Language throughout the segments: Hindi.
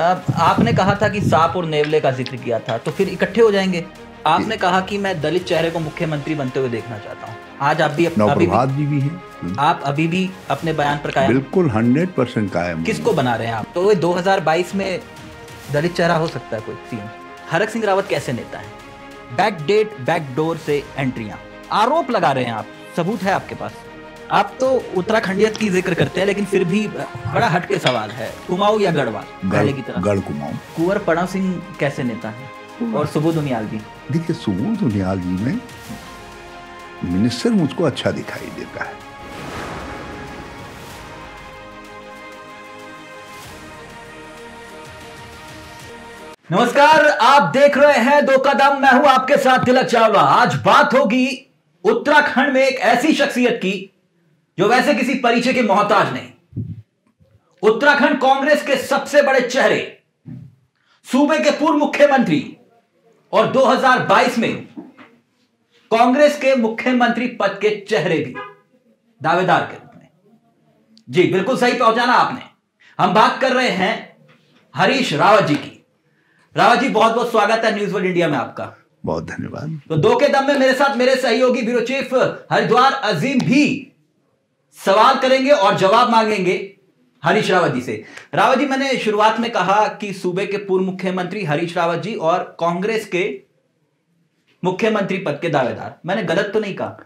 आपने कहा था कि सांप और नेवले का जिक्र किया था तो फिर इकट्ठे हो जाएंगे आपने कहा कि मैं दलित चेहरे को मुख्यमंत्री बनते हुए देखना चाहता हूँ आज आप भी अपना अभी भी, भी, भी हैं आप अभी भी अपने बयान पर कायम बिल्कुल हंड्रेड परसेंट कायम किसको बना रहे हैं आप तो दो हजार बाईस में दलित चेहरा हो सकता है कोई सीएम हरक सिंह रावत कैसे नेता है बैक डेट बैक डोर से एंट्रिया आरोप लगा रहे हैं आप सबूत है आपके पास आप तो उत्तराखंडियत की जिक्र करते हैं लेकिन फिर भी बड़ा हटके सवाल है कुमाऊ या गढ़वाल पहले की तरह गढ़ कुमाऊ कुंवर पड़ा सिंह कैसे नेता है और सुबोध उनियाल जी देखिए सुबोध उनियाल जी में मिनिस्टर मुझको अच्छा दिखाई देता है नमस्कार आप देख रहे हैं दो कदम मैं हूं आपके साथ तिलक चावला आज बात होगी उत्तराखंड में एक ऐसी शख्सियत की जो वैसे किसी परिचय के मोहताज नहीं उत्तराखंड कांग्रेस के सबसे बड़े चेहरे सूबे के पूर्व मुख्यमंत्री और 2022 में कांग्रेस के मुख्यमंत्री पद के चेहरे भी दावेदार के रूप में जी बिल्कुल सही पहुंचाना आपने हम बात कर रहे हैं हरीश रावत जी की रावत जी बहुत बहुत स्वागत है न्यूज वर्ल्ड इंडिया में आपका बहुत धन्यवाद तो दो के दम में मेरे साथ मेरे सहयोगी ब्यूरो चीफ हरिद्वार अजीम भी सवाल करेंगे और जवाब मांगेंगे हरीश रावत जी से रावत जी मैंने शुरुआत में कहा कि सूबे के पूर्व मुख्यमंत्री हरीश रावत जी और कांग्रेस के मुख्यमंत्री पद के दावेदार मैंने गलत तो नहीं कहा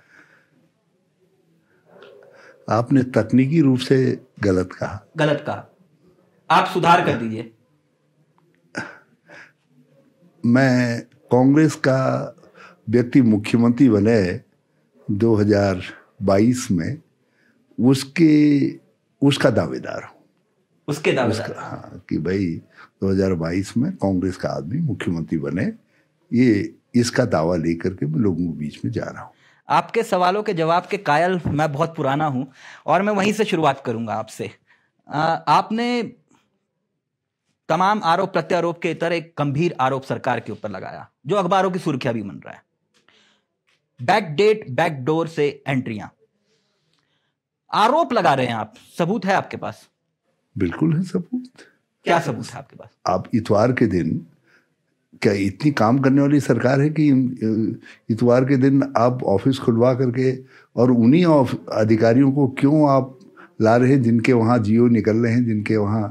आपने तकनीकी रूप से गलत कहा गलत कहा आप सुधार कर दीजिए मैं कांग्रेस का व्यक्ति मुख्यमंत्री बने 2022 में उसके उसका दावेदार हूँ उसके दावेदार उसका, हाँ कि भाई 2022 में कांग्रेस का आदमी मुख्यमंत्री बने ये इसका दावा लेकर के मैं लोगों के बीच में जा रहा हूँ आपके सवालों के जवाब के कायल मैं बहुत पुराना हूँ और मैं वहीं से शुरुआत करूँगा आपसे आपने तमाम आरोप प्रत्यारोप के इतर एक गंभीर आरोप सरकार के ऊपर लगाया जो अखबारों की सुर्खियां भी बन रहा है बैक डेट बैक डोर से एंट्रियां आरोप लगा रहे हैं आप सबूत है आपके पास बिल्कुल है सबूत क्या सबूत है आपके पास आप इतवार के दिन क्या इतनी काम करने वाली सरकार है कि इतवार के दिन आप ऑफिस खुलवा करके और उन्हीं अधिकारियों को क्यों आप ला रहे हैं जिनके वहाँ जियो निकल रहे हैं जिनके वहाँ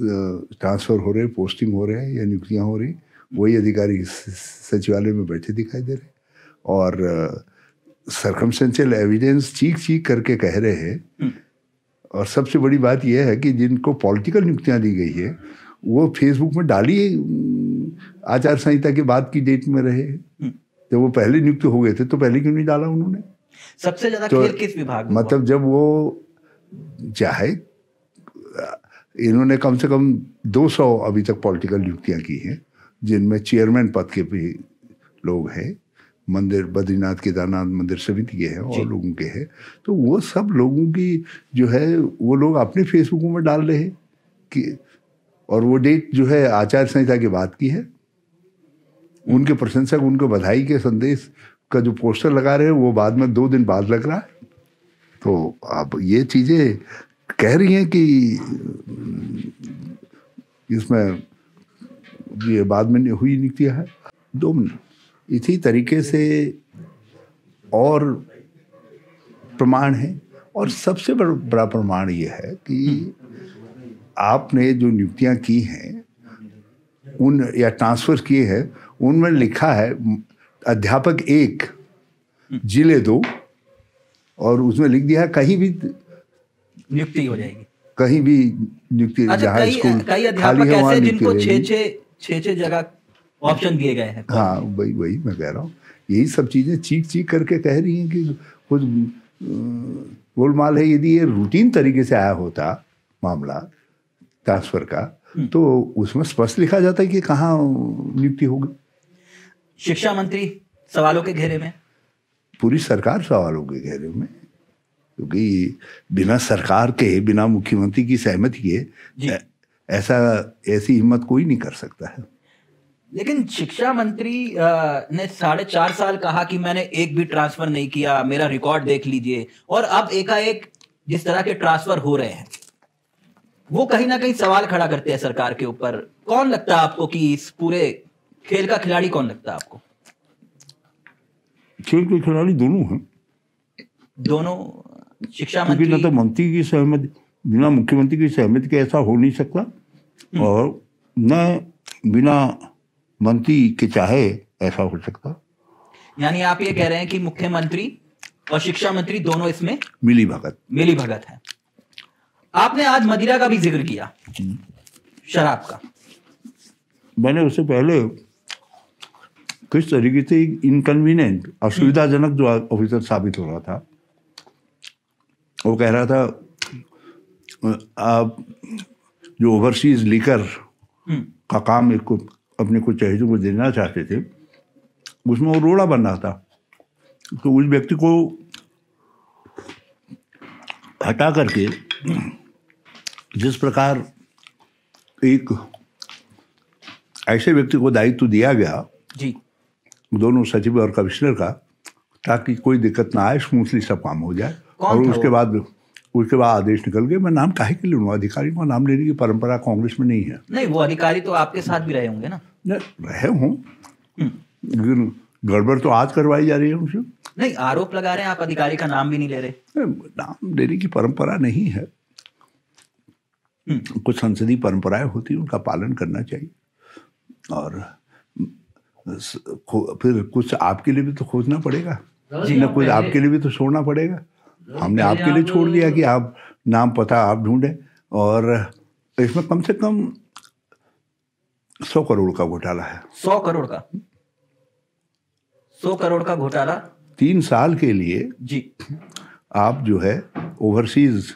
ट्रांसफ़र हो रहे हैं पोस्टिंग हो रहे हैं या नियुक्तियाँ हो रही वही अधिकारी सचिवालय में बैठे दिखाई दे रहे और सरकमस्टेंशियल एविडेंस चीख चीख करके कह रहे हैं हम्म। और सबसे बड़ी बात यह है कि जिनको पॉलिटिकल नियुक्तियाँ दी गई है वो फेसबुक में डाली हम्म, आचार संहिता के बाद की डेट में रहे हम्म। जब वो पहले नियुक्त हो गए थे तो पहले क्यों नहीं डाला उन्होंने सबसे ज्यादा तो, किस विभाग में मतलब जब वो चाहे इन्होंने कम से कम 200 अभी तक पॉलिटिकल नियुक्तियाँ की हैं जिनमें चेयरमैन पद के भी लोग हैं मंदिर बद्रीनाथ केदारनाथ मंदिर समिति के हैं और लोगों के हैं तो वो सब लोगों की जो है वो लोग अपने फेसबुक में डाल रहे हैं कि और वो डेट जो है आचार संहिता के बाद की है उनके प्रशंसक उनको बधाई के संदेश का जो पोस्टर लगा रहे हैं वो बाद में दो दिन बाद लग रहा है तो अब ये चीज़ें कह रही हैं कि इसमें ये बाद में हुई किया है दो मिनट इसी तरीके से और प्रमाण है और सबसे बड़ा प्रमाण ये है कि आपने जो नियुक्तियाँ की हैं उन या ट्रांसफ़र किए हैं उनमें लिखा है अध्यापक एक जिले दो और उसमें लिख दिया है कहीं भी नियुक्ति हो जाएगी कहीं भी नियुक्ति अच्छा, जहाँ स्कूल खाली है वहाँ छः छः छः जगह ऑप्शन दिए गए हैं हाँ वही वही मैं कह रहा हूँ यही सब चीज़ें चीख चीख करके कह रही हैं कि कुछ गोलमाल है यदि ये रूटीन तरीके से आया होता मामला ट्रांसफ़र का हम्म। तो उसमें स्पष्ट लिखा जाता है कि कहाँ नियुक्ति होगी शिक्षा मंत्री सवालों के घेरे में पूरी सरकार सवालों के घेरे में क्योंकि बिना सरकार के बिना मुख्यमंत्री की सहमति के ऐसा ऐसी हिम्मत कोई नहीं कर सकता है लेकिन शिक्षा मंत्री ने साढ़े चार साल कहा कि मैंने एक भी ट्रांसफर नहीं किया मेरा रिकॉर्ड देख लीजिए और अब एकाएक जिस तरह के ट्रांसफर हो रहे हैं वो कहीं ना कहीं सवाल खड़ा करते हैं सरकार के ऊपर कौन लगता है आपको कि इस पूरे खेल का खिलाड़ी कौन लगता है आपको खेल के खिलाड़ी दोनों हैं दोनों शिक्षा मंत्री तो मंत्री की सहमति बिना मुख्यमंत्री की सहमति के ऐसा हो नहीं सकता हम्म। और न बिना मंत्री के चाहे ऐसा हो सकता यानी आप ये कह रहे हैं कि मुख्यमंत्री और शिक्षा मंत्री दोनों इसमें मिली भगत मिली भगत है आपने आज मदिरा का भी जिक्र किया हम्म। शराब का मैंने उससे पहले किस तरीके से इनकन्वीनियंट असुविधाजनक जो ऑफिसर साबित हो रहा था वो कह रहा था आप जो ओवरसीज लीकर हम्म। का काम एक अपने कुछ चहेतों को देना चाहते थे उसमें वो रोड़ा बन रहा था तो उस व्यक्ति को हटा करके जिस प्रकार एक ऐसे व्यक्ति को दायित्व दिया गया जी दोनों सचिव और कमिश्नर का ताकि कोई दिक्कत ना आए स्मूथली सब काम हो जाए और उसके बाद उसके बाद आदेश निकल गए मैं नाम काहे के लिए लूँगा अधिकारी को नाम लेने की परंपरा कांग्रेस में नहीं है नहीं वो अधिकारी तो आपके साथ भी रहे होंगे ना रहे हूँ हम्म। लेकिन गड़बड़ तो आज करवाई जा रही है उनसे नहीं आरोप लगा रहे हैं आप अधिकारी का नाम भी नहीं ले रहे नाम लेने की परंपरा नहीं है हम्म। कुछ संसदीय परंपराएं होती हैं उनका पालन करना चाहिए और फिर कुछ आपके लिए भी तो खोजना पड़ेगा जी ना कुछ आपके लिए भी तो छोड़ना पड़ेगा हमने आपके लिए छोड़ दिया कि आप नाम पता आप ढूंढें और इसमें कम से कम सौ करोड़ का घोटाला है सौ करोड़ का सौ करोड़ का घोटाला तीन साल के लिए जी आप जो है ओवरसीज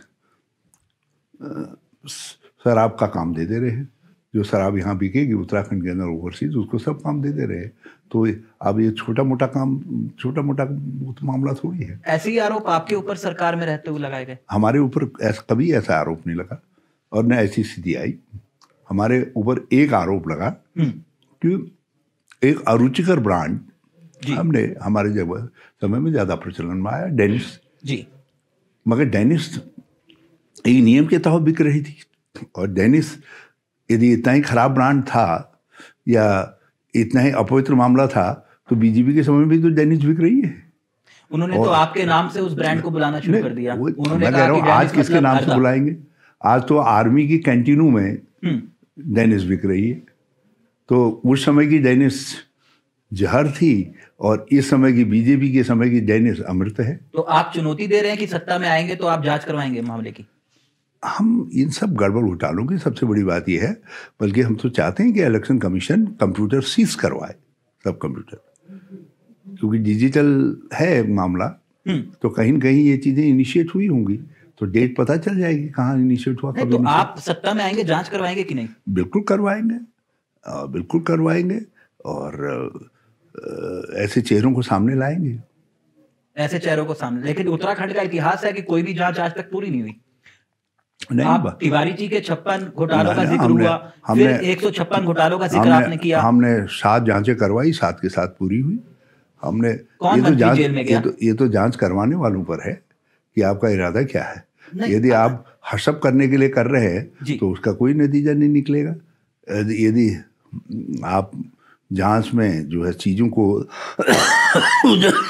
शराब का काम दे दे रहे हैं जो शराब यहाँ बिकेगी उत्तराखंड के अंदर ओवरसीज उसको सब काम दे दे रहे हैं तो अब ये छोटा मोटा काम छोटा मोटा मामला थोड़ी है ऐसे ही आरोप आपके ऊपर सरकार में रहते हुए लगाए गए हमारे ऊपर ऐस, कभी ऐसा आरोप नहीं लगा और न ऐसी स्थिति आई हमारे ऊपर एक आरोप लगा हम्म। कि एक अरुचिकर ब्रांड हमने हमारे जब समय में ज़्यादा प्रचलन में आया डेनिस जी मगर डेनिस एक नियम के तहत बिक रही थी और डेनिस यदि इतना ही खराब ब्रांड था या इतना ही अपवित्र मामला था तो बीजेपी के समय भी तो दैनिक बिक रही है उन्होंने तो आपके नाम से उस ब्रांड को बुलाना शुरू कर दिया उन्होंने मैं कह रहा आज किसके मतलब नाम से अच्छा। बुलाएंगे आज तो आर्मी की कैंटीनू में दैनिस हम्म। बिक रही है तो उस समय की दैनिस जहर थी और इस समय की बीजेपी के समय की दैनिस अमृत है तो आप चुनौती दे रहे हैं कि सत्ता में आएंगे तो आप जांच करवाएंगे मामले की हम इन सब गड़बड़ घोटालों की सबसे बड़ी बात यह है बल्कि हम तो चाहते हैं कि इलेक्शन कमीशन कंप्यूटर सीज करवाए सब कंप्यूटर क्योंकि डिजिटल है मामला हम्म। तो कहीं ना कहीं ये चीज़ें इनिशिएट हुई होंगी तो डेट पता चल जाएगी कहाँ इनिशिएट हुआ कब तो आप सत्ता में आएंगे जांच करवाएंगे कि नहीं बिल्कुल करवाएंगे बिल्कुल करवाएंगे और ऐसे चेहरों को सामने लाएंगे ऐसे चेहरों को सामने लेकिन उत्तराखंड का इतिहास है कि कोई भी जांच आज तक पूरी नहीं हुई नहीं तिवारी जी के छप्पन घोटालों का जिक्र हुआ हमने, फिर एक सौ छप्पन घोटालों का जिक्र आपने किया हमने सात जांचें करवाई सात के साथ पूरी हुई हमने ये तो जांच ये तो ये तो जांच करवाने वालों पर है कि आपका इरादा क्या है यदि आप हसब करने के लिए कर रहे हैं तो उसका कोई नतीजा नहीं निकलेगा यदि आप जांच में जो है चीज़ों को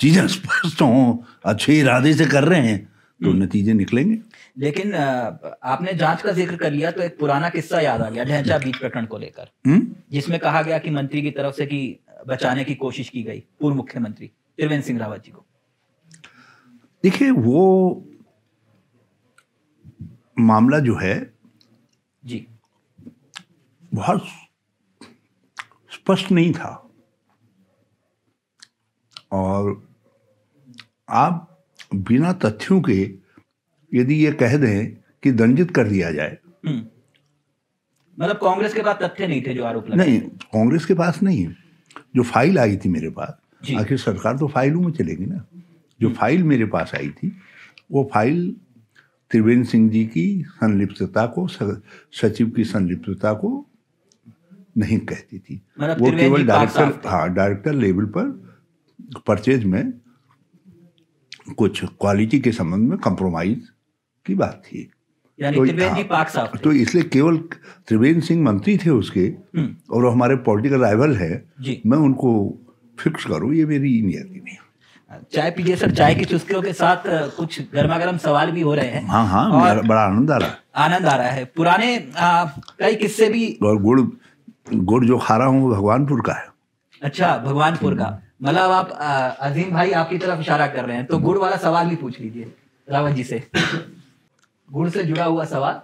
चीज़ें स्पष्ट हों अच्छे इरादे से कर रहे हैं तो नतीजे निकलेंगे लेकिन आपने जांच का जिक्र कर लिया तो एक पुराना किस्सा याद आ गया ढेंचा बीज प्रकरण को लेकर हम्म? जिसमें कहा गया कि मंत्री की तरफ से कि बचाने की कोशिश की गई पूर्व मुख्यमंत्री त्रिवेंद्र सिंह रावत जी को देखिए वो मामला जो है जी बहुत स्पष्ट नहीं था और आप बिना तथ्यों के यदि ये कह दें कि दंडित कर दिया जाए हम्म। मतलब कांग्रेस के पास तथ्य नहीं थे जो आरोप नहीं कांग्रेस के पास नहीं जो फाइल आई थी मेरे पास आखिर सरकार तो फाइलों में चलेगी ना जो हम्म। फाइल मेरे पास आई थी वो फाइल त्रिवेंद्र सिंह जी की संलिप्तता को सचिव की संलिप्तता को नहीं कहती थी मतलब वो केवल डायरेक्टर हाँ डायरेक्टर लेवल पर परचेज में कुछ क्वालिटी के संबंध में कंप्रोमाइज की बात थी तो, हाँ, तो इसलिए केवल त्रिवेंद्र सिंह मंत्री थे उसके हम्म। और हमारे पॉलिटिकल राइवल है मैं उनको फिक्स करूँ ये मेरी नियति नहीं चाय पीजिए सर चाय की चुस्कियों के साथ कुछ गर्मा गर्म सवाल भी हो रहे हैं हाँ हाँ और बड़ा आनंद आ रहा है आनंद आ रहा है पुराने कई किस्से भी और गुड़ गुड़ जो खा रहा हूँ भगवानपुर का है अच्छा भगवानपुर का मतलब आप अजीम भाई आपकी तरफ इशारा कर रहे हैं तो गुड़ वाला सवाल भी पूछ लीजिए रावत जी से गुड़ से जुड़ा हुआ सवाल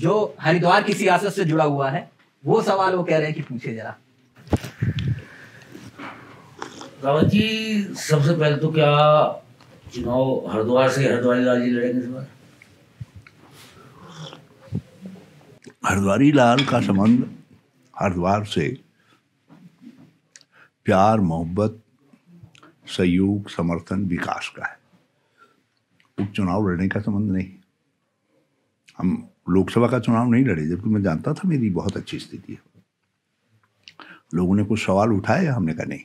जो हरिद्वार की सियासत से जुड़ा हुआ है वो सवाल वो कह रहे हैं कि पूछे जरा रावत जी सबसे पहले तो क्या चुनाव हरिद्वार से हरिद्वार लाल जी लड़ेंगे इस बार हरिद्वारी लाल का संबंध हरिद्वार से प्यार मोहब्बत सहयोग समर्थन विकास का है उपचुनाव लड़ने का संबंध नहीं हम लोकसभा का चुनाव नहीं लड़े जबकि मैं जानता था मेरी बहुत अच्छी स्थिति है लोगों ने कुछ सवाल उठाए हमने कहा नहीं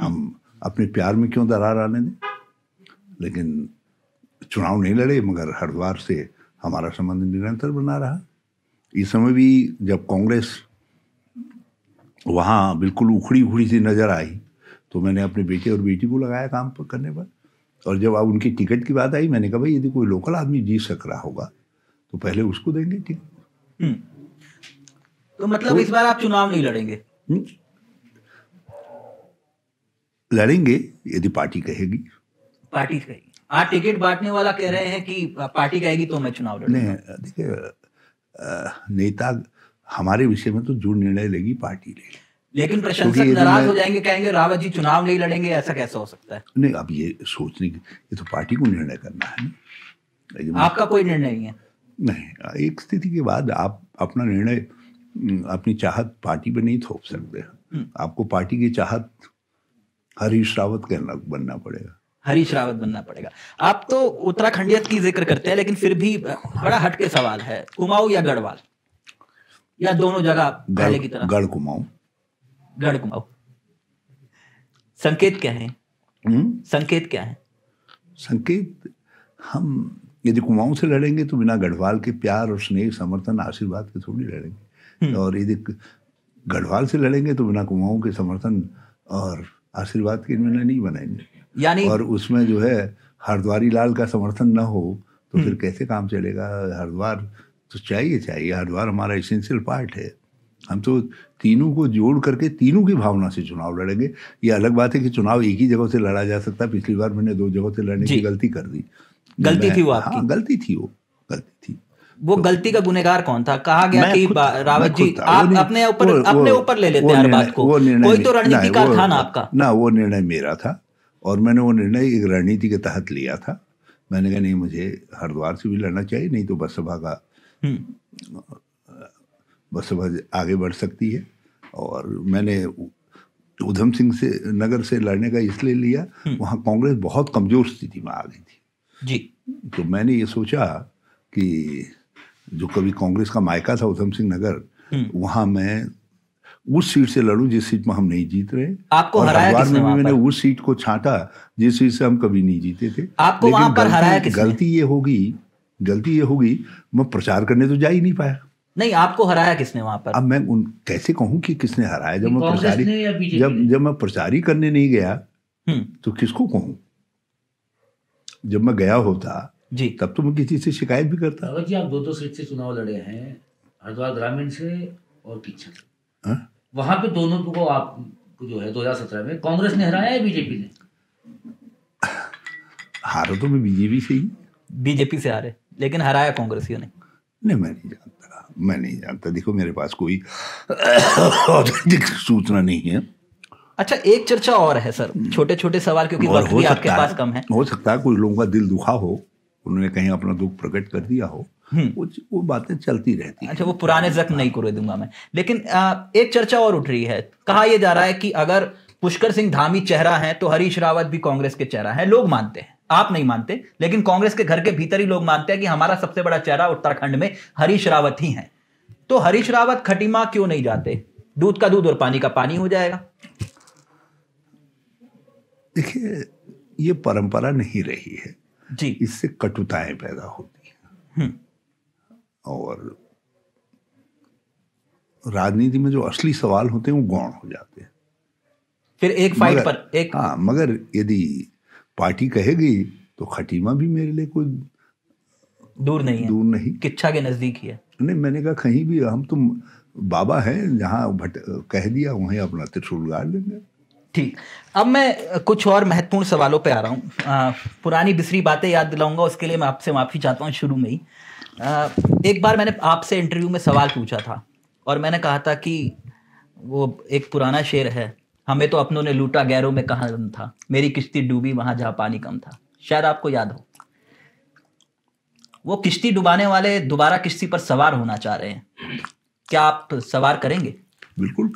हम अपने प्यार में क्यों दरार आने दें लेकिन चुनाव नहीं लड़े मगर हरिद्वार से हमारा संबंध निरंतर बना रहा इस समय भी जब कांग्रेस वहाँ बिल्कुल उखड़ी उखड़ी सी नज़र आई तो मैंने अपने बेटे और बेटी को लगाया काम पर करने पर और जब अब उनकी टिकट की बात आई मैंने कहा भाई यदि कोई लोकल आदमी जीत सक रहा होगा तो पहले उसको देंगे ठीक हम्म। तो मतलब तो इस बार आप चुनाव नहीं लड़ेंगे हुँ? हम्म। लड़ेंगे यदि पार्टी कहेगी पार्टी कहेगी आप टिकट बांटने वाला कह रहे हैं कि पार्टी कहेगी तो मैं चुनाव लड़ूंगा नहीं देखिए नेता हमारे विषय में तो जो निर्णय लेगी पार्टी लेगी लेकिन प्रशंसक नाराज हो जाएंगे कहेंगे रावत जी चुनाव नहीं लड़ेंगे ऐसा कैसे हो सकता है नहीं अब ये सोचने की ये तो पार्टी को निर्णय करना है आपका कोई निर्णय नहीं है नहीं एक स्थिति के बाद आप अपना निर्णय हम्म, अपनी चाहत पार्टी पे नहीं थोप सकते हम्म। आपको पार्टी की चाहत हरीश रावत कहना बनना पड़ेगा हरीश रावत बनना पड़ेगा आप तो उत्तराखंडियत की जिक्र करते हैं लेकिन फिर भी बड़ा हटके सवाल है कुमाऊं या गढ़वाल या तो दोनों जगह पहले की तरह गढ़ घुमाऊ गढ़ घुमाऊ संकेत क्या है हुँ? हम्म? संकेत क्या है संकेत हम यदि कुमाऊं से लड़ेंगे तो बिना गढ़वाल के प्यार और स्नेह समर्थन आशीर्वाद के थोड़ी लड़ेंगे हम्म। और यदि गढ़वाल से लड़ेंगे तो बिना कुमाऊं के समर्थन और आशीर्वाद के बिना नहीं बनाएंगे यानी और उसमें जो है हरद्वारी लाल का समर्थन न हो तो फिर हम्म। कैसे काम चलेगा हरिद्वार तो चाहिए चाहिए हरिद्वार हमारा इसेंशियल पार्ट है हम तो तीनों को जोड़ करके तीनों की भावना से चुनाव लड़ेंगे ये अलग बात है कि चुनाव एक ही जगह से लड़ा जा सकता है पिछली बार मैंने दो जगह से लड़ने की गलती कर दी गलती थी वो आपकी हाँ, गलती थी वो गलती थी वो तो, गलती का गुनेगार कौन था कहा गया कि रावत जी आप अपने ऊपर अपने ऊपर ले लेते हैं बात को कोई तो रणनीतिकार था ना आपका ना वो निर्णय मेरा था और मैंने वो निर्णय एक रणनीति के तहत लिया था मैंने कहा नहीं मुझे हरिद्वार से भी लड़ना चाहिए नहीं तो बसपा का हम्म। बसपा आगे बढ़ सकती है और मैंने उधम सिंह से नगर से लड़ने का इसलिए लिया हम्म। वहाँ कांग्रेस बहुत कमजोर स्थिति में आ गई थी जी तो मैंने ये सोचा कि जो कभी कांग्रेस का मायका था उधम सिंह नगर हम्म। वहाँ मैं उस सीट से लड़ू जिस सीट में हम नहीं जीत रहे आपको और हराया किसने में मैंने उस सीट को छांटा जिस सीट से हम कभी नहीं जीते थे आपको लेकिन वहां पर गलती, हराया किसने? गलती ये होगी गलती ये होगी मैं प्रचार करने तो जा ही नहीं पाया नहीं आपको हराया किसने वहां पर अब मैं उन कैसे कहूं कि किसने हराया जब मैं प्रचारी जब जब मैं प्रचारी करने नहीं गया हम्म। तो किसको कहूं जब मैं गया होता जी तब तो मैं किसी से शिकायत भी करता जी आप दो दो सीट से चुनाव लड़े हैं हरिद्वार ग्रामीण से और पीछे हाँ? वहां पे दोनों को आप जो है दो में कांग्रेस ने हराया बीजेपी ने हारो तो मैं बीजेपी से ही बीजेपी से हारे लेकिन हराया कांग्रेसियों ने नहीं मैं नहीं जानता मैं नहीं जानता देखो मेरे पास कोई सूचना नहीं है अच्छा एक चर्चा और है सर छोटे छोटे सवाल क्योंकि वक्त भी आपके पास कम है हो सकता है कुछ लोगों का दिल दुखा हो उन्होंने कहीं अपना दुख प्रकट कर दिया हो हम्म। वो बातें चलती रहती अच्छा वो पुराने जख्म नहीं कर दूंगा मैं लेकिन आ, एक चर्चा और उठ रही है कहा यह जा रहा है कि अगर पुष्कर सिंह धामी चेहरा है तो हरीश रावत भी कांग्रेस के चेहरा है लोग मानते हैं आप नहीं मानते लेकिन कांग्रेस के घर के भीतर ही लोग मानते हैं कि हमारा सबसे बड़ा चेहरा उत्तराखंड में हरीश रावत ही है तो हरीश रावत खटीमा क्यों नहीं जाते दूध का दूध और पानी का पानी हो जाएगा देखिए ये परंपरा नहीं रही है जी इससे कटुताएं पैदा होती हैं हम्म। और राजनीति में जो असली सवाल होते हैं वो गौण हो जाते हैं फिर एक फाइट मगर, पर एक हाँ मगर यदि पार्टी कहेगी तो खटीमा भी मेरे लिए कोई दूर नहीं है दूर नहीं किच्छा के नज़दीक ही है नहीं मैंने कहा कहीं भी हम तो बाबा हैं जहाँ भट कह दिया वहीं अपना त्रिशूल गाड़ लेंगे ठीक अब मैं कुछ और महत्वपूर्ण सवालों पे आ रहा हूँ पुरानी बिसरी बातें याद दिलाऊंगा उसके लिए मैं आपसे माफ़ी चाहता हूँ शुरू में ही आ, एक बार मैंने आपसे इंटरव्यू में सवाल पूछा था और मैंने कहा था कि वो एक पुराना शेर है हमें तो अपनों ने लूटा गैरों में कहा था मेरी किश्ती डूबी वहां जहां पानी कम था शायद आपको याद हो वो किश्ती डुबाने वाले दोबारा किश्ती पर सवार होना चाह रहे हैं क्या आप सवार करेंगे बिल्कुल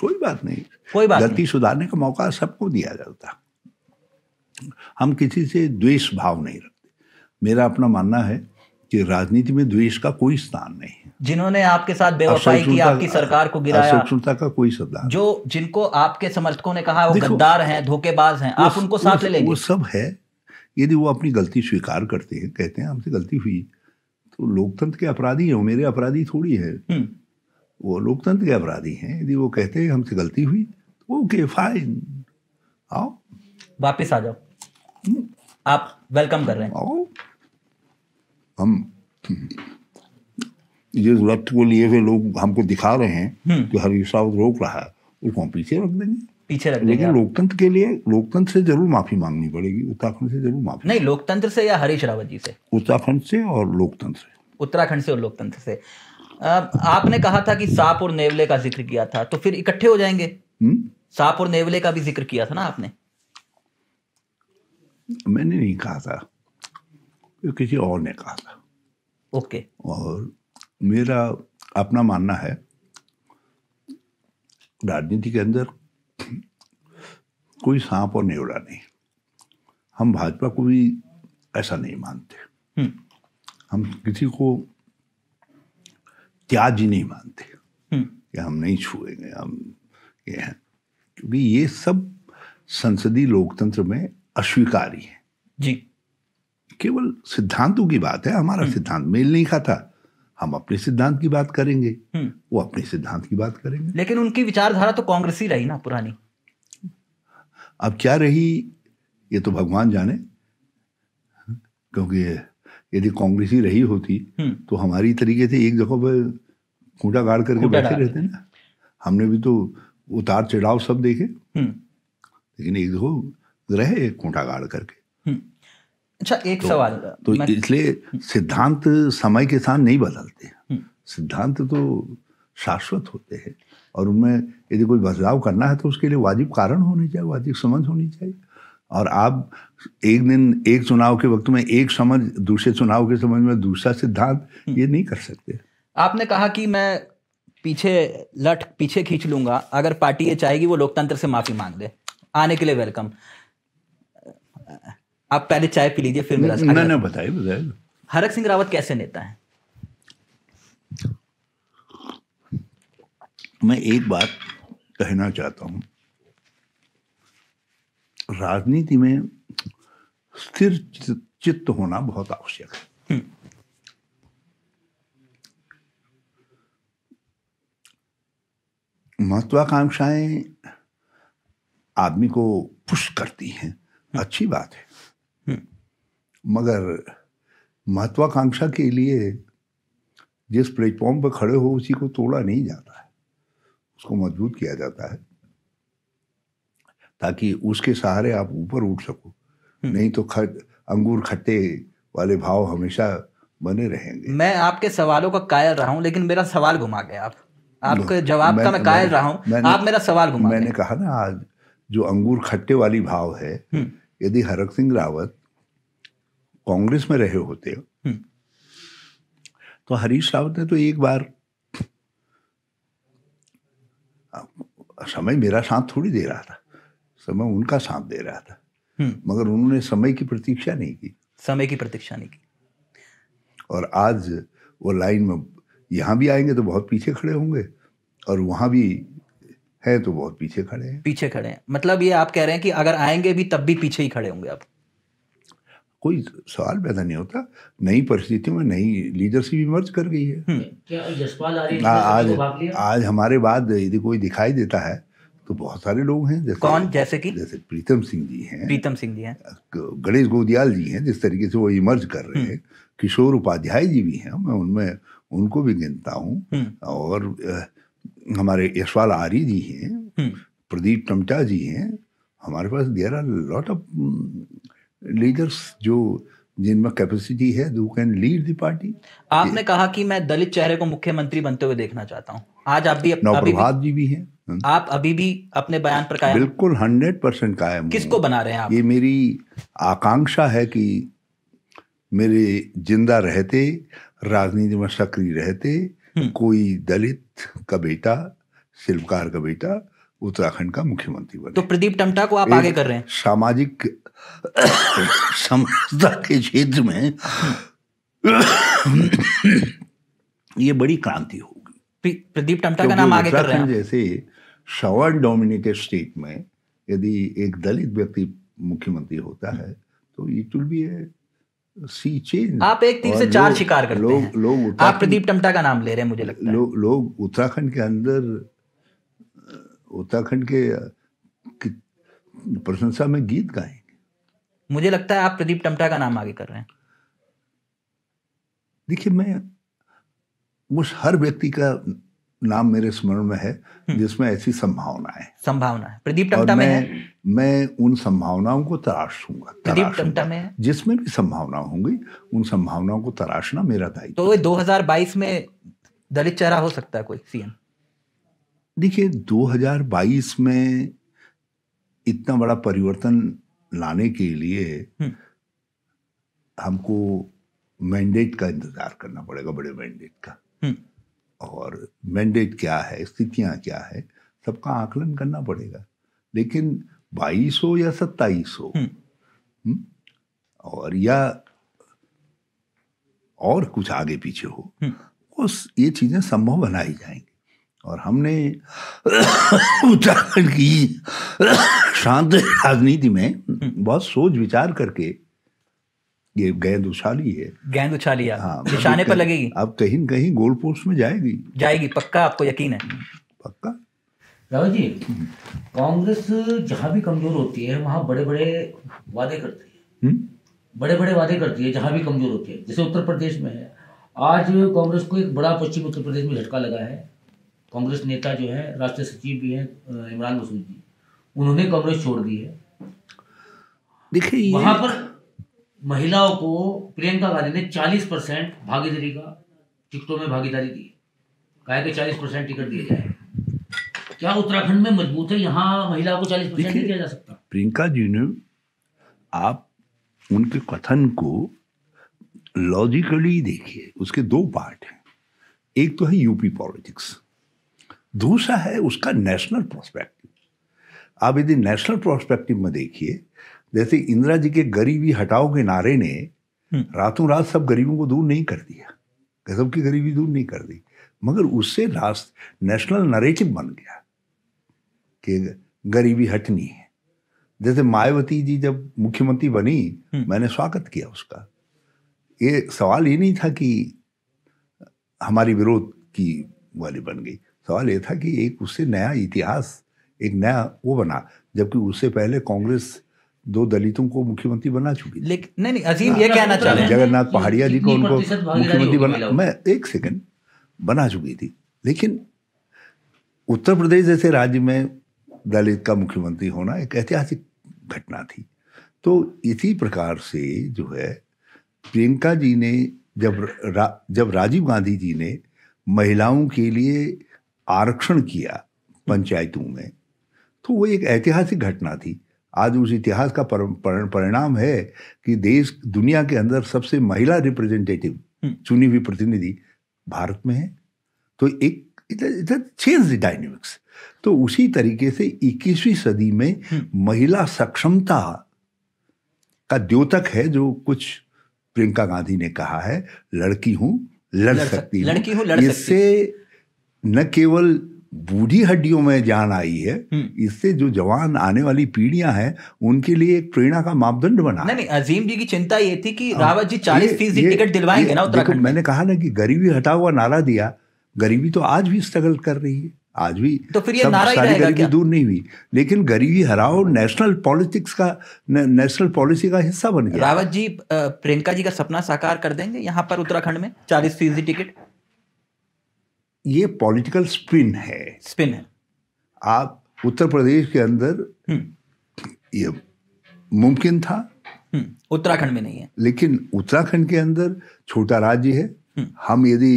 कोई बात नहीं कोई बात गलती सुधारने का मौका सबको दिया जाता हम किसी से द्वेष भाव नहीं रखते मेरा अपना मानना है कि राजनीति में द्वेष का कोई स्थान नहीं जिन्होंने आपके साथ बेवफाई की आपकी सरकार को गिराया का कोई सदा जो जिनको आपके समर्थकों ने कहा वो गद्दार हैं धोखेबाज हैं आप उनको साथ ले लेंगे वो सब है यदि वो अपनी गलती स्वीकार करते हैं कहते हैं हमसे गलती हुई तो लोकतंत्र के अपराधी हैं मेरे अपराधी थोड़ी है हम्म। वो लोकतंत्र के अपराधी हैं यदि वो कहते हैं हमसे गलती हुई तो ओके फाइन आओ वापस आ जाओ आप वेलकम कर रहे हैं आओ हम जिस व्रत को लिए हुए लोग हमको दिखा रहे हैं हम्म। कि हरीश रोक रहा है उसको हम पीछे रख देंगे पीछे रख लेकिन लोकतंत्र के लिए लोकतंत्र से जरूर माफी मांगनी पड़ेगी उत्तराखंड से जरूर माफी नहीं लोकतंत्र से या हरीश रावत जी से उत्तराखंड से और लोकतंत्र से उत्तराखंड से और लोकतंत्र से आपने कहा था कि साप और नेवले का जिक्र किया था तो फिर इकट्ठे हो जाएंगे हम्म? साप और नेवले का भी जिक्र किया था ना आपने मैंने नहीं कहा था किसी और ने कहा था ओके और मेरा अपना मानना है राजनीति के अंदर कोई सांप और नेवड़ा नहीं हम भाजपा को भी ऐसा नहीं मानते हम्म। हम किसी को त्याज ही नहीं मानते हम्म। कि हम नहीं छुएंगे हम ये हैं क्योंकि ये सब संसदीय लोकतंत्र में अस्वीकार्य है जी केवल सिद्धांतों की बात है हमारा हम्म। सिद्धांत मेल नहीं खाता हम अपने सिद्धांत की बात करेंगे हम्म। वो अपने सिद्धांत की बात करेंगे लेकिन उनकी विचारधारा तो कांग्रेस ही रही ना पुरानी अब क्या रही ये तो भगवान जाने क्योंकि यदि कांग्रेसी रही होती हम्म। तो हमारी तरीके से एक जगह पर खूटा गाड़ करके बैठे रहते ना हमने भी तो उतार चढ़ाव सब देखे हम्म। लेकिन एक जगह रहे खूटा गाड़ करके अच्छा एक तो, सवाल तो इसलिए सिद्धांत समय के साथ नहीं बदलते हम्म। सिद्धांत तो शाश्वत होते हैं और उनमें यदि कोई बदलाव करना है तो उसके लिए वाजिब कारण होने चाहिए वाजिब समझ होनी चाहिए और आप एक दिन एक चुनाव के वक्त में एक समझ दूसरे चुनाव के समझ में दूसरा सिद्धांत हम्म। ये नहीं कर सकते आपने कहा कि मैं पीछे लट पीछे खींच लूंगा अगर पार्टी ये चाहेगी वो लोकतंत्र से माफी मांग दे आने के लिए वेलकम आप पहले चाय पी लीजिए फिर मेरा ना ना बताइए बताइए हरक सिंह रावत कैसे नेता है मैं एक बात कहना चाहता हूं राजनीति में स्थिर चित्त होना बहुत आवश्यक है हम्म। महत्वाकांक्षाएं आदमी को पुश करती हैं हम्म। अच्छी बात है मगर महत्वाकांक्षा के लिए जिस प्लेटफॉर्म पर खड़े हो उसी को तोड़ा नहीं जाता है उसको मजबूत किया जाता है ताकि उसके सहारे आप ऊपर उठ सको हम्म। नहीं तो खट अंगूर खट्टे वाले भाव हमेशा बने रहेंगे मैं आपके सवालों का कायल रहा हूँ लेकिन मेरा सवाल घुमा गया आप आपके जवाब का मैं कायल रहा हूं आप मेरा सवाल घुमा मैंने कहा ना आज जो अंगूर खट्टे वाली भाव है हम्म। यदि हरक सिंह रावत कांग्रेस में रहे होते हम्म। तो हरीश रावत ने तो एक बार समय मेरा साथ थोड़ी दे रहा था समय उनका साथ दे रहा था हम्म। मगर उन्होंने समय की प्रतीक्षा नहीं की समय की प्रतीक्षा नहीं की और आज वो लाइन में यहाँ भी आएंगे तो बहुत पीछे खड़े होंगे और वहाँ भी है तो बहुत पीछे खड़े हैं पीछे खड़े हैं मतलब ये आप कह रहे हैं कि अगर आएंगे भी तब भी पीछे ही खड़े होंगे आप कोई सवाल पैदा नहीं होता नई परिस्थितियों में नई लीडरशिप इमर्ज कर गई है हम्म। आ, आज आज हमारे बाद यदि कोई दिखाई देता है तो बहुत सारे लोग हैं जैसे कौन जैसे कि जैसे प्रीतम सिंह जी हैं प्रीतम सिंह जी हैं गणेश गोदियाल जी हैं जिस तरीके से वो इमर्ज कर रहे हैं हम्म। किशोर उपाध्याय जी भी हैं मैं उनमें उनको भी गिनता हूँ हम्म। और हमारे यशवाल आर्य जी हैं प्रदीप टमटा जी हैं हमारे पास there are lot of leaders जो जिनमें कैपेसिटी है दू कैन लीड दी पार्टी आपने कहा कि मैं दलित चेहरे को मुख्यमंत्री बनते हुए देखना चाहता हूँ आज आप भी अपना प्रभात जी भी हैं आप अभी भी अपने बयान पर कायम बिल्कुल हंड्रेड परसेंट कायम किसको बना रहे हैं आप ये मेरी आकांक्षा है कि मेरे जिंदा रहते राजनीति में सक्रिय रहते हम्म। कोई दलित का बेटा शिल्पकार का बेटा उत्तराखंड का मुख्यमंत्री बने तो प्रदीप टमटा को आप आगे कर रहे हैं सामाजिक समानता के क्षेत्र में ये बड़ी क्रांति होगी प्रदीप टमटा का नाम आगे कर रहे हैं जैसे सवर्ण डोमिनेटेड स्टेट में यदि एक दलित व्यक्ति मुख्यमंत्री होता है तो it will be sea change आप एक तीर से चार शिकार करते लो, हैं लोग आप प्रदीप टमटा का नाम ले रहे हैं मुझे लगता है लोग उत्तराखंड के अंदर उत्तराखंड के प्रशंसा में गीत गाएंगे मुझे लगता है आप प्रदीप टमटा का नाम आगे कर रहे हैं देखिए मैं उस हर व्यक्ति का नाम मेरे स्मरण में है हम्म। जिसमें ऐसी संभावना है संभावना है प्रदीप टमटा में है मैं उन संभावनाओं को तराशूंगा प्रदीप टमटा में है जिसमें भी संभावना होंगी उन संभावनाओं को तराशना मेरा दायित्व तो दो हजार में दलित चेहरा हो सकता है कोई सीएम देखिए 2022 में इतना बड़ा परिवर्तन लाने के लिए हम्म। हमको मैंडेट का इंतजार करना पड़ेगा बड़े मैंडेट का हम्म। और मैंडेट क्या है स्थितियां क्या है सबका आकलन करना पड़ेगा लेकिन बाईस हो या सत्ताईस हो हम्म। और या और कुछ आगे पीछे हो उस ये चीजें संभव बनाई जाएंगी और हमने उत्तराखंड की शांत राजनीति में हम्म। बहुत सोच विचार करके ये गेंद उछाली है गेंद उछाली है हाँ निशाने पर लगेगी अब कहीं कहीं गोल पोस्ट में जाएगी जाएगी पक्का आपको यकीन है पक्का राहुल जी हम्म। कांग्रेस जहां भी कमजोर होती है वहाँ बड़े बड़े वादे करती है हम्म? बड़े बड़े वादे करती है जहां भी कमजोर होती है जैसे उत्तर प्रदेश में है आज कांग्रेस को एक बड़ा पश्चिम उत्तर प्रदेश में झटका लगा है कांग्रेस नेता जो है राष्ट्रीय सचिव भी हैं इमरान मसूद जी उन्होंने कांग्रेस छोड़ दी है देखिए वहां पर महिलाओं को प्रियंका गांधी ने 40 परसेंट भागीदारी का टिकटों में भागीदारी दी कहा कि 40 परसेंट टिकट दिए जाए क्या उत्तराखंड में मजबूत है यहाँ महिला को 40 परसेंट दिया जा सकता प्रियंका जी ने आप उनके कथन को लॉजिकली देखिए उसके दो पार्ट हैं एक तो है यूपी पॉलिटिक्स दूसरा है उसका नेशनल प्रोस्पेक्टिव आप यदि नेशनल प्रोस्पेक्टिव में देखिए जैसे इंदिरा जी के गरीबी हटाओ के नारे ने हम्म। रातों रात सब गरीबों को दूर नहीं कर दिया की गरीबी दूर नहीं कर दी मगर उससे लास्ट नेशनल नरेटिव बन गया कि गरीबी हटनी है जैसे मायावती जी जब मुख्यमंत्री बनी हम्म। मैंने स्वागत किया उसका ये सवाल ये नहीं था कि हमारी विरोध की वाली बन गई तो सवाल ये था कि एक उससे नया इतिहास एक नया वो बना जबकि उससे पहले कांग्रेस दो दलितों को मुख्यमंत्री बना चुकी लेकिन नहीं नहीं अजीम ये हाँ। कहना चाह रहे हैं जगन्नाथ पहाड़िया जी को उनको मुख्यमंत्री बना मैं एक सेकंड बना चुकी थी लेकिन उत्तर प्रदेश जैसे राज्य में दलित का मुख्यमंत्री होना एक ऐतिहासिक घटना थी तो इसी प्रकार से जो है प्रियंका जी ने जब रा, जब राजीव गांधी जी ने महिलाओं के लिए आरक्षण किया पंचायतों में तो वो एक ऐतिहासिक घटना थी आज उस इतिहास का परिणाम है कि देश दुनिया के अंदर सबसे महिला रिप्रेजेंटेटिव हम्म। चुनी हुई प्रतिनिधि भारत में है तो एक चेंज द डायनेमिक्स तो उसी तरीके से 21वीं सदी में हम्म। महिला सक्षमता का द्योतक है जो कुछ प्रियंका गांधी ने कहा है लड़की हूं लड़, लड़ सकती हूं इससे न केवल बूढ़ी हड्डियों में जान आई है हम्म। इससे जो जवान आने वाली पीढ़ियां हैं उनके लिए एक प्रेरणा का मापदंड बना नहीं नहीं अजीम जी की चिंता ये थी कि हाँ। रावत जी चालीस फीसदी टिकट दिलवाएंगे ना उत्तराखंड मैंने कहा ना कि गरीबी हटाओ हुआ नारा दिया गरीबी तो आज भी स्ट्रगल कर रही है आज भी तो फिर ये नारा सारी गरीबी क्या? दूर नहीं हुई लेकिन गरीबी हराओ नेशनल पॉलिटिक्स का नेशनल पॉलिसी का हिस्सा बन गया रावत जी प्रियंका जी का सपना साकार कर देंगे यहाँ पर उत्तराखंड में चालीस फीसदी टिकट ये पॉलिटिकल स्पिन है स्पिन है आप उत्तर प्रदेश के अंदर हम्म। ये मुमकिन था हम्म, उत्तराखंड में नहीं है लेकिन उत्तराखंड के अंदर छोटा राज्य है हम्म। हम यदि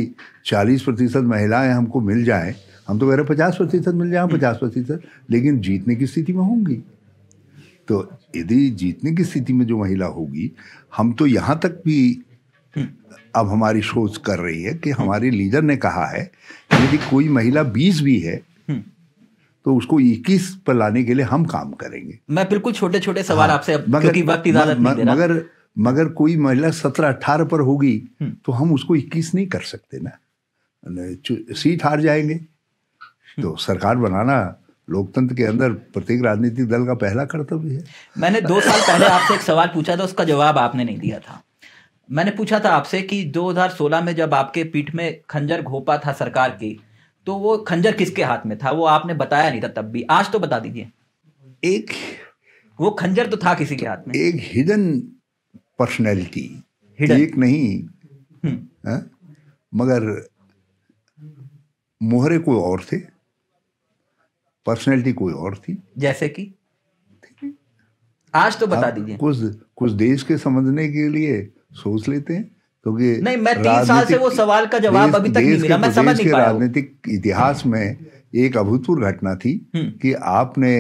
40 प्रतिशत महिलाएं हमको मिल जाए हम तो कह रहे पचास प्रतिशत मिल जाए पचास प्रतिशत लेकिन जीतने की स्थिति में होंगी तो यदि जीतने की स्थिति में जो महिला होगी हम तो यहाँ तक भी अब हमारी सोच कर रही है कि हमारे लीडर ने कहा है यदि कोई महिला बीस भी है हम्म। तो उसको इक्कीस पर लाने के लिए हम काम करेंगे मैं बिल्कुल छोटे छोटे सवाल हाँ, आपसे क्योंकि वक्त मगर मगर कोई महिला सत्रह अठारह पर होगी हम्म। तो हम उसको इक्कीस नहीं कर सकते ना सीट हार जाएंगे हम्म। तो सरकार बनाना लोकतंत्र के अंदर प्रत्येक राजनीतिक दल का पहला कर्तव्य है मैंने दो साल पहले आपसे एक सवाल पूछा था उसका जवाब आपने नहीं दिया था मैंने पूछा था आपसे कि 2016 में जब आपके पीठ में खंजर घोपा था सरकार की तो वो खंजर किसके हाथ में था वो आपने बताया नहीं था तब भी आज तो बता दीजिए एक वो खंजर तो था किसी के हाथ में एक हिडन पर्सनैलिटी एक नहीं आ, हम्म। हाँ? मगर मोहरे कोई और थे पर्सनैलिटी कोई और थी जैसे कि आज तो बता हाँ, दीजिए कुछ कुछ देश के समझने के लिए सोच लेते हैं क्योंकि तो नहीं मैं तीन साल से वो सवाल का जवाब अभी तक नहीं मिला मैं समझ नहीं पाया राजनीतिक इतिहास में एक अभूतपूर्व घटना थी हम्म। कि आपने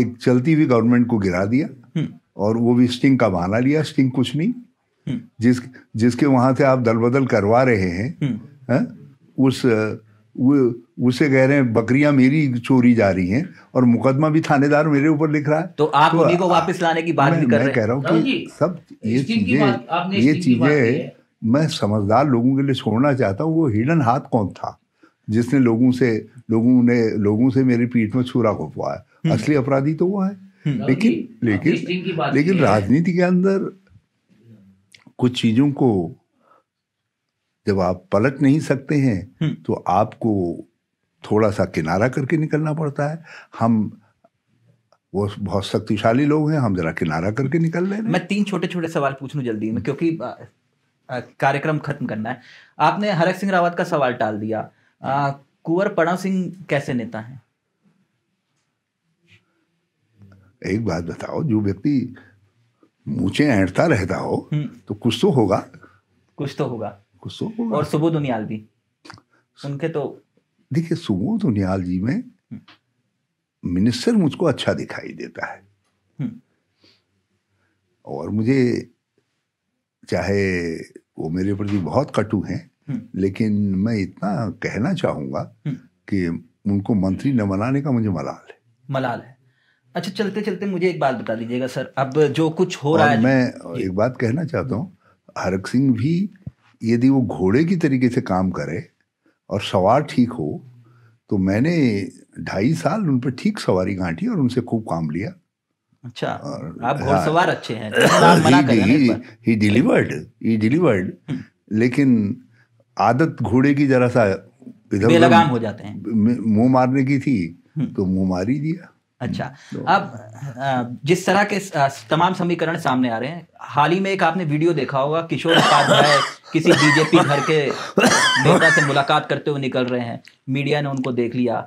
एक चलती हुई गवर्नमेंट को गिरा दिया हम्म। और वो भी स्टिंग का बहाना लिया स्टिंग कुछ नहीं हम्म। जिस जिसके वहां से आप दल बदल करवा रहे हैं है? हाँ, उस वो उसे कह रहे हैं बकरियां मेरी चोरी जा रही हैं और मुकदमा भी थानेदार मेरे ऊपर लिख रहा है तो आप तो उन्हीं को वापस लाने की बात मैं, कर मैं रहे कह रहा हूँ सब ये चीज़ें ये चीज़ें मैं समझदार लोगों के लिए छोड़ना चाहता हूँ वो हिडन हाथ कौन था जिसने लोगों से लोगों ने लोगों से मेरी पीठ में छुरा खुपवाया हम्म। असली अपराधी तो वो है हम्म। लेकिन लेकिन लेकिन राजनीति के अंदर कुछ चीज़ों को जब आप पलट नहीं सकते हैं हम्म। तो आपको थोड़ा सा किनारा करके निकलना पड़ता है हम वो बहुत शक्तिशाली लोग हैं हम जरा किनारा करके निकल ले मैं तीन छोटे छोटे सवाल पूछ लू जल्दी में क्योंकि कार्यक्रम खत्म करना है आपने हरक सिंह रावत का सवाल टाल दिया कुंवर पड़ा सिंह कैसे नेता है एक बात बताओ जो व्यक्ति मुझे ऐंठता रहता हो हम्म। तो कुछ तो होगा कुछ तो होगा आपको शो और सुबोध उनियाल भी उनके तो देखिए सुबोध उनियाल जी में हम्म। मिनिस्टर मुझको अच्छा दिखाई देता है हम्म। और मुझे चाहे वो मेरे प्रति बहुत कटु हैं हम्म। लेकिन मैं इतना कहना चाहूंगा कि उनको मंत्री न बनाने का मुझे मलाल है मलाल है अच्छा चलते चलते मुझे एक बात बता दीजिएगा सर अब जो कुछ हो रहा है मैं एक बात कहना चाहता हूँ हरक सिंह भी यदि वो घोड़े की तरीके से काम करे और सवार ठीक हो तो मैंने ढाई साल उन पर ठीक सवारी घाटी और उनसे खूब काम लिया अच्छा और आप हाँ। सवार अच्छे हैं ही डिलीवर्ड ही डिलीवर्ड हम्म। लेकिन आदत घोड़े की जरा सा इधर बेलगाम हो जाते हैं मुंह मारने की थी हम्म। तो मुंह मार ही दिया अच्छा हम्म, तो अब जिस तरह के तमाम समीकरण सामने आ रहे हैं हाल ही में एक आपने वीडियो देखा होगा किशोर उपाध्याय किसी बीजेपी घर के नेता से मुलाकात करते हुए निकल रहे हैं मीडिया ने उनको देख लिया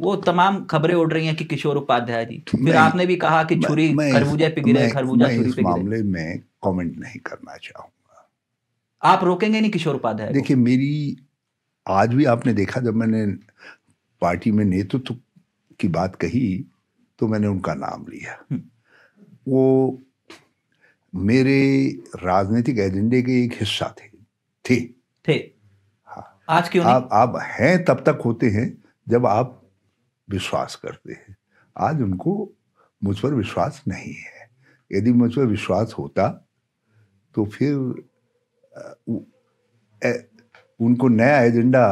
वो तमाम खबरें उड़ रही हैं कि किशोर उपाध्याय जी फिर आपने भी कहा कि छुरी खरबूजा पे गिरे खरबूजा छुरी पे मामले में कमेंट नहीं करना चाहूंगा आप रोकेंगे नहीं किशोर उपाध्याय देखिए मेरी आज भी आपने देखा जब मैंने पार्टी में नेतृत्व की बात कही तो मैंने उनका नाम लिया हम्म। वो मेरे राजनीतिक एजेंडे के एक हिस्सा थे थे थे हाँ आज क्यों आप आप हैं तब तक होते हैं जब आप विश्वास करते हैं आज उनको मुझ पर विश्वास नहीं है यदि मुझ पर विश्वास होता तो फिर उनको नया एजेंडा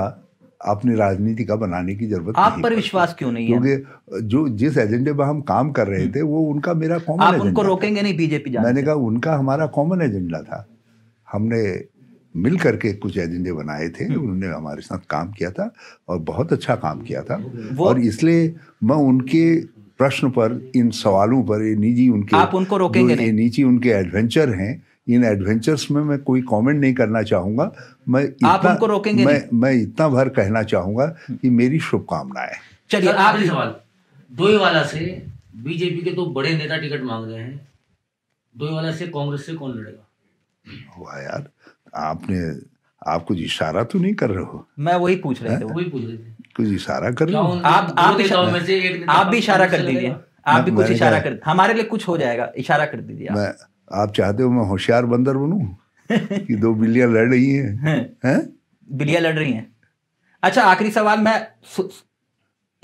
अपनी राजनीति का बनाने की जरूरत आप पर विश्वास क्यों नहीं क्योंकि जो जिस एजेंडे पर हम काम कर रहे हम्म। थे वो उनका मेरा कॉमन आप उनको रोकेंगे नहीं बीजेपी मैंने कहा उनका हमारा कॉमन एजेंडा था हमने मिल करके कुछ एजेंडे बनाए थे हम्म। उन्होंने हमारे साथ काम किया था और बहुत अच्छा काम किया था और इसलिए मैं उनके प्रश्न पर इन सवालों पर ये निजी उनके आप उनको रोकेंगे नहीं। निजी उनके एडवेंचर हैं इन एडवेंचर्स में मैं कोई कमेंट नहीं करना चाहूंगा मैं इतना, आप हमको रोकेंगे मैं नहीं? मैं इतना भर कहना चाहूंगा कि मेरी शुभकामनाएं चलिए आप सवाल डोईवाला से बीजेपी के दो तो बड़े नेता टिकट मांग रहे हैं डोईवाला से कांग्रेस से कौन लड़ेगा वाह यार आपने आप कुछ इशारा तो नहीं कर रहे हो मैं वही पूछ रहे थे वही पूछ रहे थे कुछ इशारा कर रहे हो आप आप आप भी इशारा कर दीजिए आप भी कुछ इशारा कर हमारे लिए कुछ हो जाएगा इशारा कर दीजिए आप चाहते हो मैं होशियार बंदर बनूं कि दो बिल्लियां लड़ रही हैं हैं है? बिल्लियां लड़ रही हैं अच्छा आखिरी सवाल मैं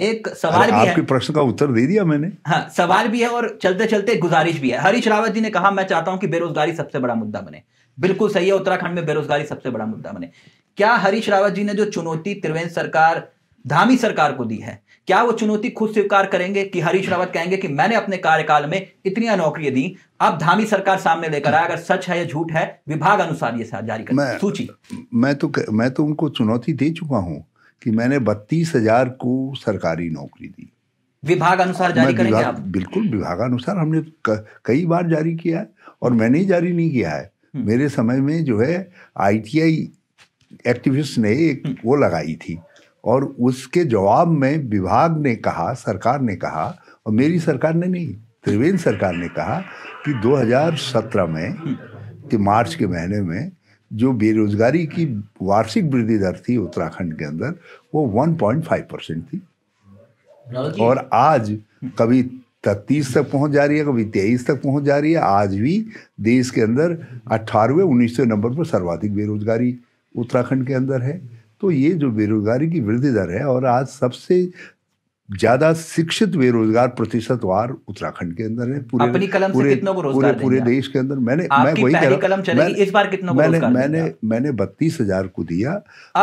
एक सवाल भी आपके प्रश्न का उत्तर दे दिया मैंने हाँ सवाल भी है और चलते चलते गुजारिश भी है हरीश रावत जी ने कहा मैं चाहता हूं कि बेरोजगारी सबसे बड़ा मुद्दा बने बिल्कुल सही है उत्तराखंड में बेरोजगारी सबसे बड़ा मुद्दा बने क्या हरीश रावत जी ने जो चुनौती त्रिवेंद्र सरकार धामी सरकार को दी है क्या वो चुनौती खुद स्वीकार करेंगे कि हरीश रावत कहेंगे कि मैंने अपने कार्यकाल में इतनी नौकरियां दी अब धामी सरकार सामने लेकर आया अगर सच है या झूठ है विभाग अनुसार ये जारी मैं, सूची मैं तो मैं तो उनको चुनौती दे चुका हूँ कि मैंने बत्तीस हजार को सरकारी नौकरी दी विभाग अनुसार जारी करेंगे आप बिल्कुल विभाग अनुसार हमने कई बार जारी किया है और मैंने ही जारी नहीं किया है हम्म। मेरे समय में जो है आईटीआई एक्टिविस्ट ने एक हम्म। वो लगाई थी और उसके जवाब में विभाग ने कहा सरकार ने कहा और मेरी सरकार ने नहीं त्रिवेंद्र सरकार ने कहा कि 2017 में कि मार्च के महीने में जो बेरोजगारी की वार्षिक वृद्धि दर थी उत्तराखंड के अंदर वो 1.5 परसेंट थी और आज कभी तीस तक पहुंच जा रही है कभी तेईस तक पहुंच जा रही है आज भी देश के अंदर अट्ठारहवें उन्नीसवें नंबर पर सर्वाधिक बेरोजगारी उत्तराखंड के अंदर है तो ये जो बेरोजगारी की वृद्धि दर है और आज सबसे ज्यादा शिक्षित बेरोजगार प्रतिशत वार उत्तराखंड के अंदर है पूरे अपनी कलम पूरे, से कितनों को रोजगार पूरे, पूरे देश के अंदर मैंने मैं वही कलम रहा इस बार कितनों को मैंने मैंने मैंने बत्तीस हजार को दिया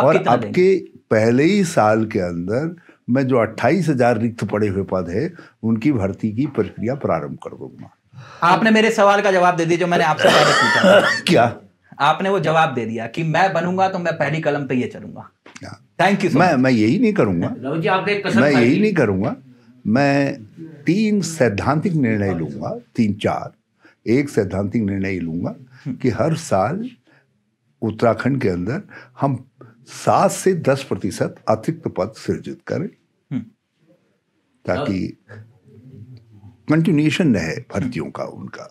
और अब के पहले ही साल के अंदर मैं जो अट्ठाईस हजार रिक्त पड़े हुए पद है उनकी भर्ती की प्रक्रिया प्रारंभ कर दूंगा आपने मेरे सवाल का जवाब दे दिया जो मैंने आपसे पहले पूछा क्या आपने वो जवाब दे दिया कि मैं बनूंगा तो मैं पहली कलम पे ये चलूंगा थैंक यू मैं मैं यही नहीं करूंगा मैं यही नहीं करूंगा मैं तीन सैद्धांतिक निर्णय अच्छा। लूंगा तीन चार एक सैद्धांतिक निर्णय लूंगा कि हर साल उत्तराखंड के अंदर हम सात से दस प्रतिशत अतिरिक्त पद सृजित करें हम्म। ताकि कंटिन्यूशन रहे भर्तियों का उनका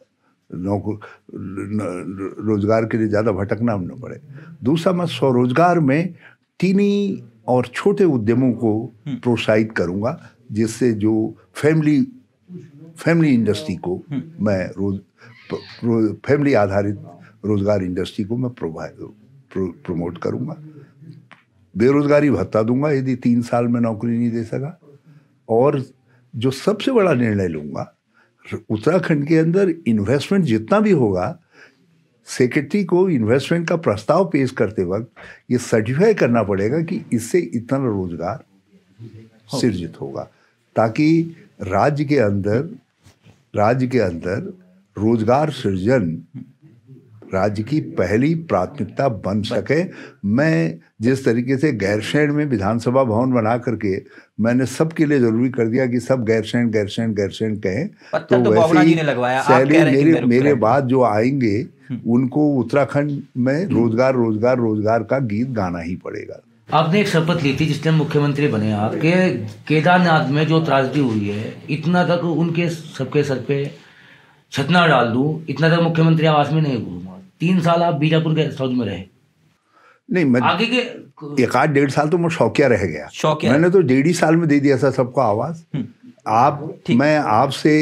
रोजगार के लिए ज़्यादा भटकना न पड़े दूसरा मैं स्वरोजगार में चीनी और छोटे उद्यमों को हम्म। प्रोत्साहित करूँगा जिससे जो फैमिली फैमिली इंडस्ट्री को हम्म। मैं रोज प्रो, फैमिली आधारित रोजगार इंडस्ट्री को मैं प्रोवाइड प्रो, प्रमोट करूँगा बेरोजगारी भत्ता दूंगा यदि तीन साल में नौकरी नहीं दे सका और जो सबसे बड़ा निर्णय लूँगा उत्तराखंड के अंदर इन्वेस्टमेंट जितना भी होगा सेक्रेटरी को इन्वेस्टमेंट का प्रस्ताव पेश करते वक्त ये सर्टिफाई करना पड़ेगा कि इससे इतना रोजगार सृजित होगा ताकि राज्य के अंदर राज्य के अंदर रोजगार सृजन राज्य की पहली प्राथमिकता बन सके मैं जिस तरीके से गैरसैण में विधानसभा भवन बना करके मैंने सबके लिए जरूरी कर दिया कि सब गैरसैण गैरसैण गैरसैण कहें तो, तो वैसे ही सैली मेरे मेरे बाद जो आएंगे हम्म। उनको उत्तराखंड में हम्म। रोजगार रोजगार रोजगार का गीत गाना ही पड़ेगा आपने एक शपथ ली थी जिस टाइम मुख्यमंत्री बने आप के केदारनाथ में जो त्रासदी हुई है इतना तक उनके सबके सर पे छतना डाल दूं इतना तक मुख्यमंत्री आवास में नहीं घूमा तीन साल आप बीजापुर के सऊदी में रहे नहीं मैं आगे के एक आध डेढ़ साल तो मैं शौकिया रह गया शौकिया मैंने तो डेढ़ ही साल में दे दिया था सबको आवाज हम्म। आप मैं आपसे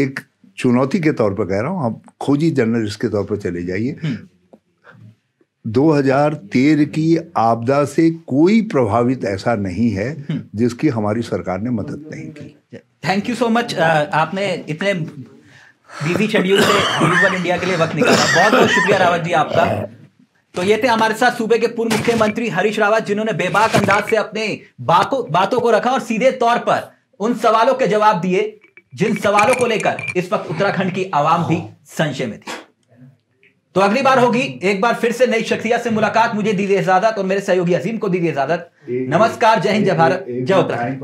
एक चुनौती के तौर पर कह रहा हूँ आप खोजी जर्नलिस्ट के तौर पर चले जाइए 2013 हम्म। की आपदा से कोई प्रभावित ऐसा नहीं है हम्म। जिसकी हमारी सरकार ने मदद नहीं की थैंक यू सो मच आपने इतने बिजी शेड्यूल से न्यूज इंडिया के लिए वक्त निकाला बहुत बहुत शुक्रिया रावत जी आपका तो ये थे हमारे साथ सूबे के पूर्व मुख्यमंत्री हरीश रावत जिन्होंने बेबाक अंदाज से अपने बातों को रखा और सीधे तौर पर उन सवालों के जवाब दिए जिन सवालों को लेकर इस वक्त उत्तराखंड की आवाम भी संशय में थी तो अगली बार होगी एक बार फिर से नई शख्सियत से मुलाकात मुझे दीजिए इजाजत और मेरे सहयोगी अजीम को दीजिए इजाजत नमस्कार जय हिंद जय भारत जय उत्तराखंड